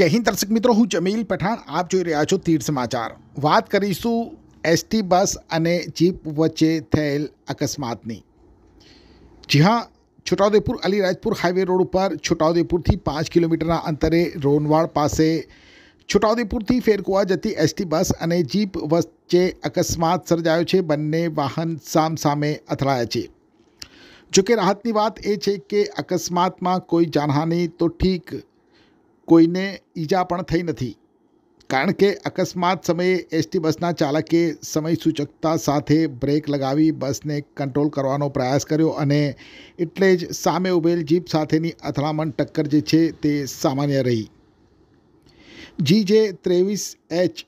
જય હિન્દ દર્શક મિત્રો હું જમીલ પઠાણ આપ જોઈ રહ્યા છો તીર્થ સમાચાર વાત કરીશું એસટી બસ અને જીપ વચ્ચે થયેલ અકસ્માતની જી હા છોટાઉદેપુર અલીરાજપુર હાઈવે રોડ ઉપર છોટાઉદેપુરથી પાંચ કિલોમીટરના અંતરે રોનવાડ પાસે છોટાઉદેપુરથી ફેરકુવા જતી એસટી બસ અને જીપ વચ્ચે અકસ્માત સર્જાયો છે બંને વાહન સામે અથડાયા છે જોકે રાહતની વાત એ છે કે અકસ્માતમાં કોઈ જાનહાની તો ઠીક કોઈને ઈજા પણ થઈ નથી કારણ કે અકસ્માત સમયે એસટી બસના ચાલકે સમય સૂચકતા સાથે બ્રેક લગાવી બસને કંટ્રોલ કરવાનો પ્રયાસ કર્યો અને એટલે જ સામે ઉભેલ જીપ સાથેની અથડામણ ટક્કર જે છે તે સામાન્ય રહી જી જે ત્રેવીસ એચ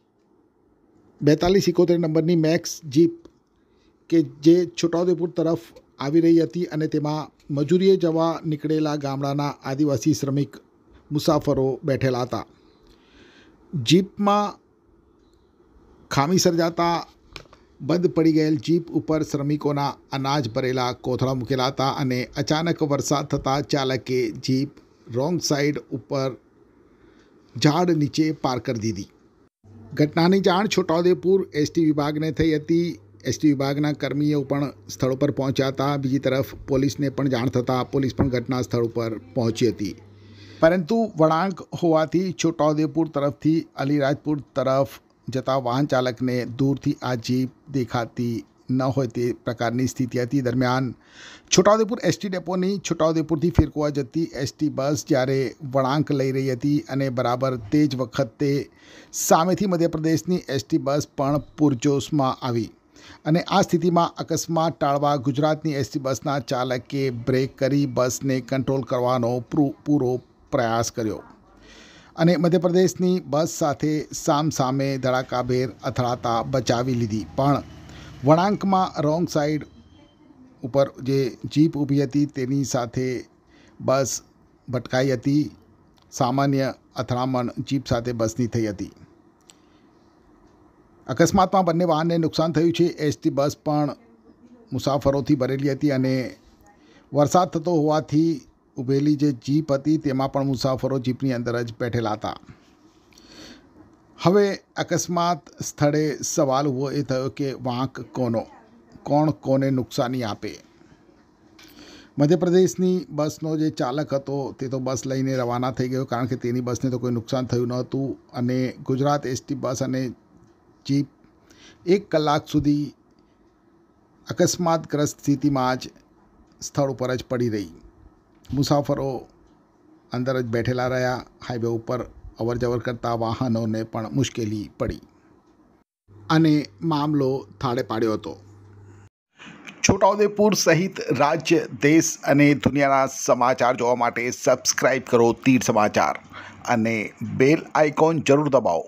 બેતાલીસ ઇકોતેર નંબરની મેક્સ જીપ કે જે છોટાઉદેપુર તરફ આવી રહી હતી અને તેમાં મજૂરીએ જવા નીકળેલા ગામડાના આદિવાસી શ્રમિક મુસાફરો બેઠેલા હતા જીપમાં ખામી સર્જાતા બંધ પડી ગયેલ જીપ ઉપર શ્રમિકોના અનાજ ભરેલા કોથળા મૂકેલા હતા અને અચાનક વરસાદ થતાં ચાલકે જીપ રોંગ સાઈડ ઉપર ઝાડ નીચે પાર કરી દીધી ઘટનાની જાણ છોટાઉદેપુર એસટી વિભાગને થઈ હતી એસટી વિભાગના કર્મીઓ પણ સ્થળ પર પહોંચ્યા હતા બીજી તરફ પોલીસને પણ જાણ થતાં પોલીસ પણ ઘટના સ્થળ ઉપર પહોંચી હતી પરંતુ વળાંક હોવાથી છોટાઉદેપુર તરફથી અલીરાજપુર તરફ જતા વાહન ચાલકને દૂરથી આ જીપ દેખાતી ન હોય તે પ્રકારની સ્થિતિ હતી દરમિયાન છોટાઉદેપુર એસટી ડેપોની છોટાઉદેપુરથી ફિરકુવા જતી એસટી બસ જ્યારે વળાંક લઈ રહી હતી અને બરાબર તે જ વખતે સામેથી મધ્યપ્રદેશની એસટી બસ પણ પૂરજોશમાં આવી અને આ સ્થિતિમાં અકસ્માત ટાળવા ગુજરાતની એસટી બસના ચાલકે બ્રેક કરી બસને કંટ્રોલ કરવાનો પૂરો પ્રયાસ કર્યો અને મધ્યપ્રદેશની બસ સાથે સામસામે ધડાકાભેર અથડાતા બચાવી લીધી પણ વળાંકમાં રોંગ સાઈડ ઉપર જે જીપ ઊભી હતી તેની સાથે બસ ભટકાઈ હતી સામાન્ય અથડામણ જીપ સાથે બસની થઈ હતી અકસ્માતમાં બંને વાહનને નુકસાન થયું છે એસટી બસ પણ મુસાફરોથી ભરેલી હતી અને વરસાદ થતો હોવાથી ઊભેલી જે જીપ હતી તેમાં પણ મુસાફરો જીપની અંદર જ બેઠેલા હતા હવે અકસ્માત સ્થળે સવાલ ઉભો એ થયો કે વાંક કોનો કોણ કોને નુકસાની આપે મધ્યપ્રદેશની બસનો જે ચાલક હતો તે તો બસ લઈને રવાના થઈ ગયો કારણ કે તેની બસને તો કોઈ નુકસાન થયું ન હતું અને ગુજરાત એસટી બસ અને જીપ એક કલાક સુધી અકસ્માતગ્રસ્ત સ્થિતિમાં જ સ્થળ ઉપર જ પડી રહી મુસાફરો અંદર જ બેઠેલા રહ્યા હાઈવે ઉપર અવર જવર કરતા વાહનોને પણ મુશ્કેલી પડી અને મામલો થાળે પાડ્યો હતો છોટાઉદેપુર સહિત રાજ્ય દેશ અને દુનિયાના સમાચાર જોવા માટે સબસ્ક્રાઈબ કરો તીર સમાચાર અને બેલ આઇકોન જરૂર દબાવો